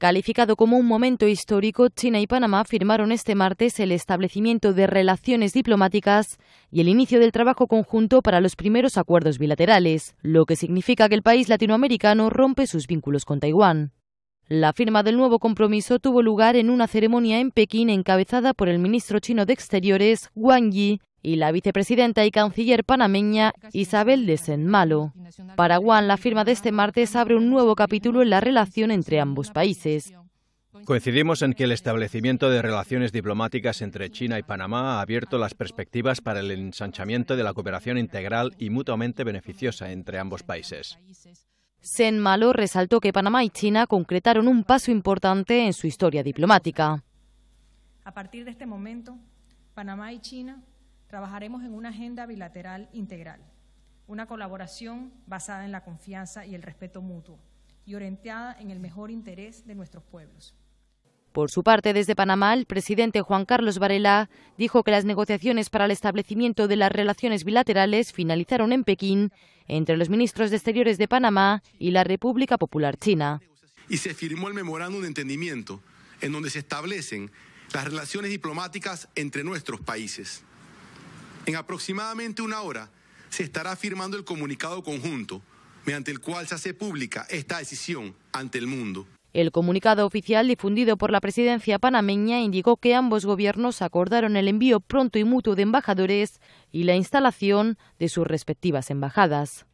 Calificado como un momento histórico, China y Panamá firmaron este martes el establecimiento de relaciones diplomáticas y el inicio del trabajo conjunto para los primeros acuerdos bilaterales, lo que significa que el país latinoamericano rompe sus vínculos con Taiwán. La firma del nuevo compromiso tuvo lugar en una ceremonia en Pekín encabezada por el ministro chino de Exteriores, Wang Yi, y la vicepresidenta y canciller panameña Isabel de Malo. Para Guan, la firma de este martes abre un nuevo capítulo en la relación entre ambos países. Coincidimos en que el establecimiento de relaciones diplomáticas entre China y Panamá ha abierto las perspectivas para el ensanchamiento de la cooperación integral y mutuamente beneficiosa entre ambos países. Sen Malo resaltó que Panamá y China concretaron un paso importante en su historia diplomática. A partir de este momento, Panamá y China trabajaremos en una agenda bilateral integral una colaboración basada en la confianza y el respeto mutuo y orientada en el mejor interés de nuestros pueblos. Por su parte, desde Panamá, el presidente Juan Carlos Varela dijo que las negociaciones para el establecimiento de las relaciones bilaterales finalizaron en Pekín entre los ministros de Exteriores de Panamá y la República Popular China. Y se firmó el memorándum de entendimiento en donde se establecen las relaciones diplomáticas entre nuestros países. En aproximadamente una hora, se estará firmando el comunicado conjunto, mediante el cual se hace pública esta decisión ante el mundo. El comunicado oficial difundido por la presidencia panameña indicó que ambos gobiernos acordaron el envío pronto y mutuo de embajadores y la instalación de sus respectivas embajadas.